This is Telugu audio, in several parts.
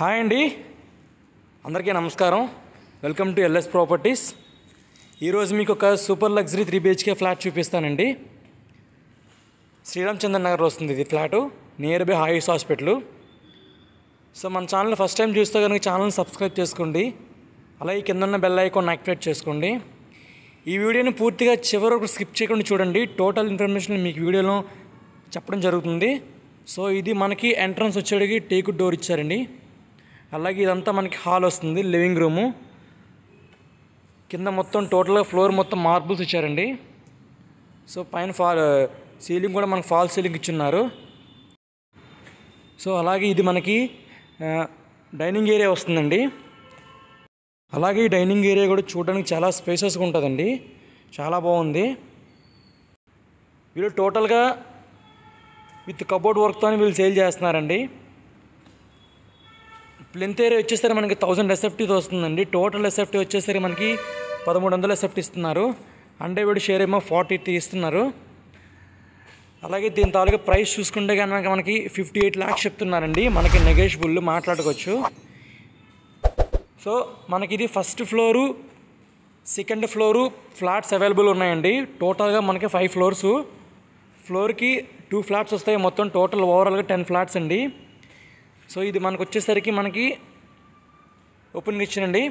హాయ్ అండి అందరికీ నమస్కారం వెల్కమ్ టు ఎల్ఎస్ ప్రాపర్టీస్ ఈరోజు మీకు ఒక super luxury three BHK flat చూపిస్తానండి శ్రీరామచంద్ర నగర్ వస్తుంది ఇది ఫ్లాటు నియర్ బై హాయిస్ హాస్పిటల్ సో మన ఛానల్ ఫస్ట్ టైం చూస్తే కనుక ఛానల్ని సబ్స్క్రైబ్ చేసుకోండి అలాగే కిందన్న బెల్ ఐకాన్ యాక్టివేట్ చేసుకోండి ఈ వీడియోని పూర్తిగా చివరి వరకు స్కిప్ చేయకుండా చూడండి టోటల్ ఇన్ఫర్మేషన్ మీకు వీడియోలో చెప్పడం జరుగుతుంది సో ఇది మనకి ఎంట్రన్స్ వచ్చేటికి టేకు డోర్ ఇచ్చారండి అలాగే ఇదంతా మనకి హాల్ వస్తుంది లివింగ్ రూము కింద మొత్తం టోటల్గా ఫ్లోర్ మొత్తం మార్బుల్స్ ఇచ్చారండి సో పైన ఫాల్ సీలింగ్ కూడా మనకు ఫాల్ సీలింగ్ ఇచ్చున్నారు సో అలాగే ఇది మనకి డైనింగ్ ఏరియా వస్తుందండి అలాగే ఈ డైనింగ్ ఏరియా కూడా చూడడానికి చాలా స్పేసెస్గా ఉంటుందండి చాలా బాగుంది వీళ్ళు టోటల్గా విత్ కబోర్డ్ వర్క్తో వీళ్ళు సేల్ చేస్తున్నారండి ప్లెంత్ ఏరియా వచ్చేసరికి మనకి థౌజండ్ ఎస్ఎఫ్టీతో వస్తుందండి టోటల్ ఎస్ఎఫ్టీ వచ్చేసరికి మనకి పదమూడు వందల ఎస్ఎఫ్టీ ఇస్తున్నారు అంటే వీడు షేర్ ఏమో ఫార్టీ ఇస్తున్నారు అలాగే దీని తాలూకా ప్రైస్ చూసుకుంటే కనుక మనకి ఫిఫ్టీ ఎయిట్ ల్యాక్స్ చెప్తున్నారండి మనకి నెగోషియబుల్ మాట్లాడుకోవచ్చు సో మనకి ఇది first floor second floor flats available ఉన్నాయండి టోటల్గా మనకి ఫైవ్ ఫ్లోర్సు ఫ్లోర్కి టూ ఫ్లాట్స్ వస్తాయి మొత్తం టోటల్ ఓవరాల్గా టెన్ ఫ్లాట్స్ అండి సో ఇది మనకు వచ్చేసరికి మనకి ఓపెన్ కిచెన్ అండి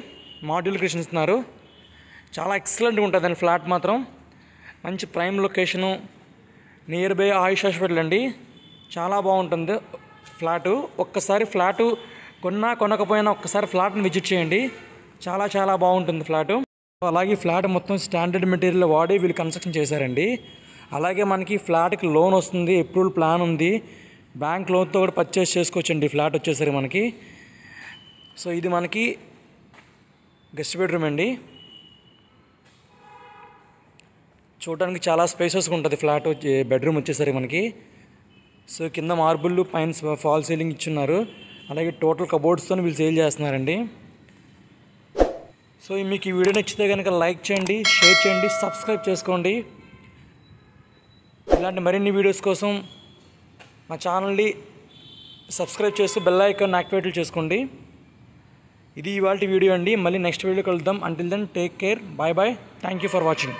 మాడ్యూల్ కిచెన్ ఇస్తున్నారు చాలా ఎక్సలెంట్గా ఉంటుంది అండి ఫ్లాట్ మాత్రం మంచి prime location near by Ayush hospital అండి చాలా బాగుంటుంది ఫ్లాటు ఒక్కసారి ఫ్లాటు కొన్నా కొనకపోయినా ఒక్కసారి ఫ్లాట్ని విజిట్ చేయండి చాలా చాలా బాగుంటుంది ఫ్లాటు అలాగే ఫ్లాట్ మొత్తం స్టాండర్డ్ మెటీరియల్ వాడి వీళ్ళు కన్స్ట్రక్షన్ చేశారండి అలాగే మనకి ఫ్లాట్కి లోన్ వస్తుంది అప్రూవల్ ప్లాన్ ఉంది బ్యాంక్ లోన్తో కూడా పర్చేస్ చేసుకోవచ్చండి ఫ్లాట్ వచ్చేసరికి మనకి సో ఇది మనకి గెస్ట్ బెడ్రూమ్ అండి చూడడానికి చాలా స్పేసెస్గా ఉంటుంది ఫ్లాట్ బెడ్రూమ్ వచ్చేసరికి మనకి సో కింద మార్బుల్ పైన ఫాల్ సీలింగ్ ఇచ్చున్నారు అలాగే టోటల్ కబోర్డ్స్తో వీళ్ళు సేల్ చేస్తున్నారండి సో మీకు ఈ వీడియో నచ్చితే కనుక లైక్ చేయండి షేర్ చేయండి సబ్స్క్రైబ్ చేసుకోండి ఇలాంటి మరిన్ని వీడియోస్ కోసం మా ఛానల్ని సబ్స్క్రైబ్ చేస్తూ బెల్ ఐకాన్ యాక్టివేట్లు చేసుకోండి ఇది ఇవాళ వీడియో అండి మళ్ళీ నెక్స్ట్ వీడియో కలుద్దాం until then take care bye bye thank you for watching